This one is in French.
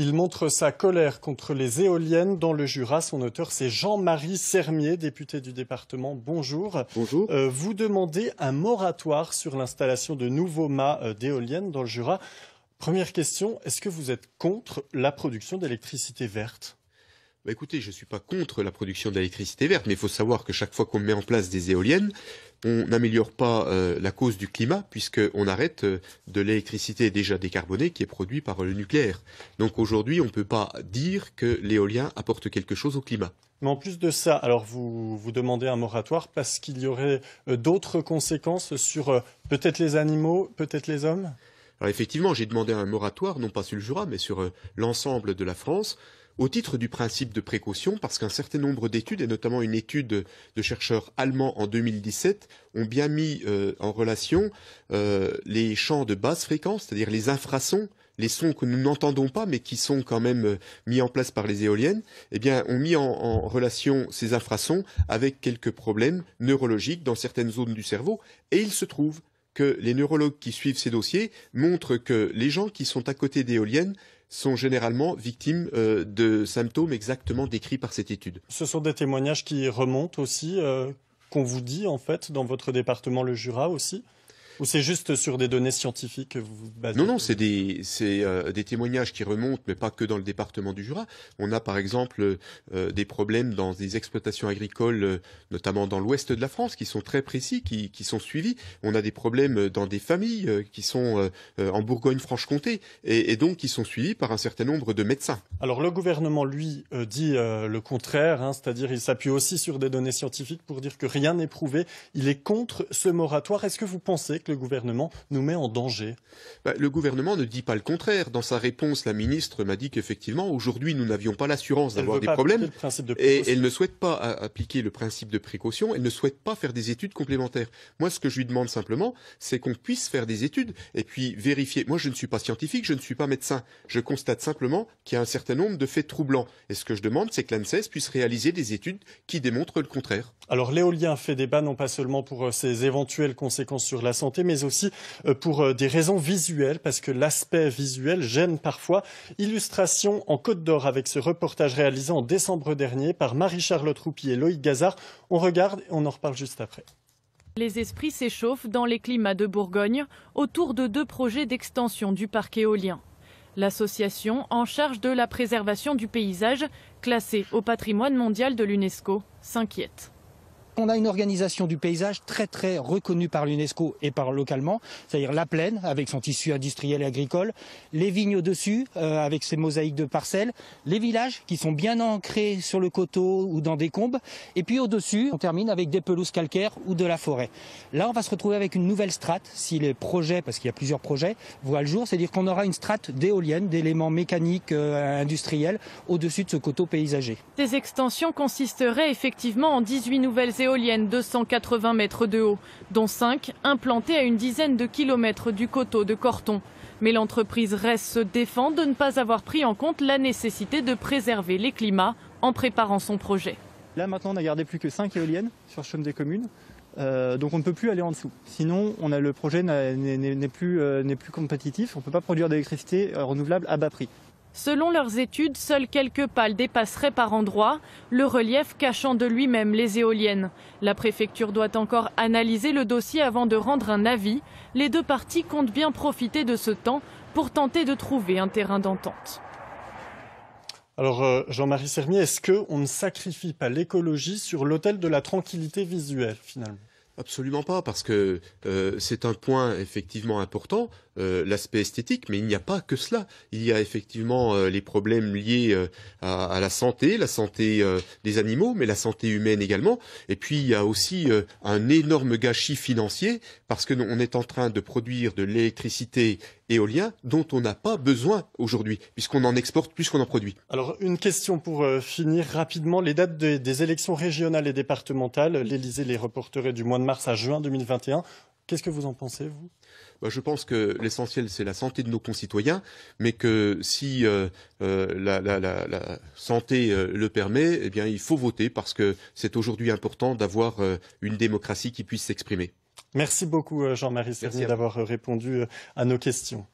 Il montre sa colère contre les éoliennes dans le Jura. Son auteur, c'est Jean-Marie Sermier, député du département. Bonjour. Bonjour. Euh, vous demandez un moratoire sur l'installation de nouveaux mâts euh, d'éoliennes dans le Jura. Première question, est-ce que vous êtes contre la production d'électricité verte bah, écoutez, je ne suis pas contre la production d'électricité verte, mais il faut savoir que chaque fois qu'on met en place des éoliennes, on n'améliore pas euh, la cause du climat puisqu'on arrête euh, de l'électricité déjà décarbonée qui est produite par le nucléaire. Donc aujourd'hui, on ne peut pas dire que l'éolien apporte quelque chose au climat. Mais en plus de ça, alors vous, vous demandez un moratoire parce qu'il y aurait euh, d'autres conséquences sur peut-être les animaux, peut-être les hommes Alors effectivement, j'ai demandé un moratoire, non pas sur le Jura, mais sur l'ensemble de la France au titre du principe de précaution parce qu'un certain nombre d'études, et notamment une étude de chercheurs allemands en 2017, ont bien mis euh, en relation euh, les champs de basse fréquence, c'est-à-dire les infrasons, les sons que nous n'entendons pas mais qui sont quand même euh, mis en place par les éoliennes, eh bien, ont mis en, relation ces infrasons avec quelques problèmes neurologiques dans certaines zones du cerveau. Et ils se trouvent que les neurologues qui suivent ces dossiers montrent que les gens qui sont à côté d'éoliennes sont généralement victimes euh, de symptômes exactement décrits par cette étude. Ce sont des témoignages qui remontent aussi, euh, qu'on vous dit en fait dans votre département, le Jura aussi ou c'est juste sur des données scientifiques que vous vous basez Non, non, c'est des, euh, des témoignages qui remontent, mais pas que dans le département du Jura. On a par exemple euh, euh, des problèmes dans des exploitations agricoles, euh, notamment dans l'ouest de la France, qui sont très précis, qui, qui, sont suivis. On a des problèmes dans des familles qui sont en Bourgogne-Franche-Comté et, et, donc qui sont suivis par un certain nombre de médecins. Alors le gouvernement, lui, dit le contraire, hein, c'est-à-dire il s'appuie aussi sur des données scientifiques pour dire que rien n'est prouvé. Il est contre ce moratoire. Est-ce que vous pensez le gouvernement nous met en danger bah, Le gouvernement ne dit pas le contraire. Dans sa réponse, la ministre m'a dit qu'effectivement, aujourd'hui, nous n'avions pas l'assurance d'avoir des problèmes. et elle ne souhaite pas euh, appliquer le principe de précaution. Elle ne souhaite pas faire des études complémentaires. Moi, ce que je lui demande simplement, c'est qu'on puisse faire des études et puis vérifier. Moi, je ne suis pas scientifique, je ne suis pas médecin. Je constate simplement qu'il y a un certain nombre de faits troublants. Et ce que je demande, c'est que l'ANSES puisse réaliser des études qui démontrent le contraire. Alors, l'éolien fait débat non pas seulement pour euh, ses éventuelles conséquences sur la santé, mais aussi euh, pour euh, des raisons visuelles, parce que l'aspect visuel gêne parfois. Illustration en Côte d'Or avec ce reportage réalisé en décembre dernier par Marie-Charlotte Roupier et Loïc Gazard. On regarde et on en reparle juste après. Les esprits s'échauffent dans les climats de Bourgogne autour de deux projets d'extension du parc éolien. L'association en charge de la préservation du paysage, classée au patrimoine mondial de l'UNESCO, s'inquiète on a une organisation du paysage très très reconnue par l'UNESCO et par localement, c'est-à-dire la plaine avec son tissu industriel et agricole, les vignes au-dessus euh, avec ses mosaïques de parcelles, les villages qui sont bien ancrés sur le coteau ou dans des combes, et puis au-dessus on termine avec des pelouses calcaires ou de la forêt. Là on va se retrouver avec une nouvelle strate si les projets, parce qu'il y a plusieurs projets, voient le jour, c'est-à-dire qu'on aura une strate d'éoliennes, d'éléments mécaniques euh, industriels au-dessus de ce coteau paysager. Ces extensions consisteraient effectivement en 18 nouvelles éoliennes éoliennes 280 mètres de haut, dont 5 implantées à une dizaine de kilomètres du coteau de Corton. Mais l'entreprise RES se défend de ne pas avoir pris en compte la nécessité de préserver les climats en préparant son projet. Là maintenant, on a gardé plus que 5 éoliennes sur le des communes. Euh, donc on ne peut plus aller en dessous. Sinon, on le projet n'est plus, euh, plus, compétitif. On ne peut pas produire d'électricité euh, renouvelable à bas prix. Selon leurs études, seuls quelques pales dépasseraient par endroit, le relief cachant de lui-même les éoliennes. La préfecture doit encore analyser le dossier avant de rendre un avis. Les deux parties comptent bien profiter de ce temps pour tenter de trouver un terrain d'entente. Alors euh, Jean-Marie Sermier, est-ce qu'on ne sacrifie pas l'écologie sur l'autel de la tranquillité visuelle finalement Absolument pas, parce que euh, c'est un point effectivement important. Euh, l'aspect esthétique, mais il n'y a pas que cela. Il y a effectivement euh, les problèmes liés euh, à, la santé, la santé des animaux, mais la santé humaine également. Et puis il y a aussi un énorme gâchis financier parce qu'on est en train de produire de l'électricité éolien dont on n'a pas besoin aujourd'hui, puisqu'on en exporte plus qu'on en produit. Alors une question pour finir rapidement, les dates des élections régionales et départementales, l'Elysée les reporterait du mois de mars à juin 2021. Qu'est-ce que vous en pensez, vous bah, Je pense que l'essentiel, c'est la santé de nos concitoyens, mais que si euh, euh, la, santé euh, le permet, eh bien, il faut voter parce que c'est aujourd'hui important d'avoir une démocratie qui puisse s'exprimer. Merci beaucoup, Jean-Marie Serrier, d'avoir répondu à nos questions.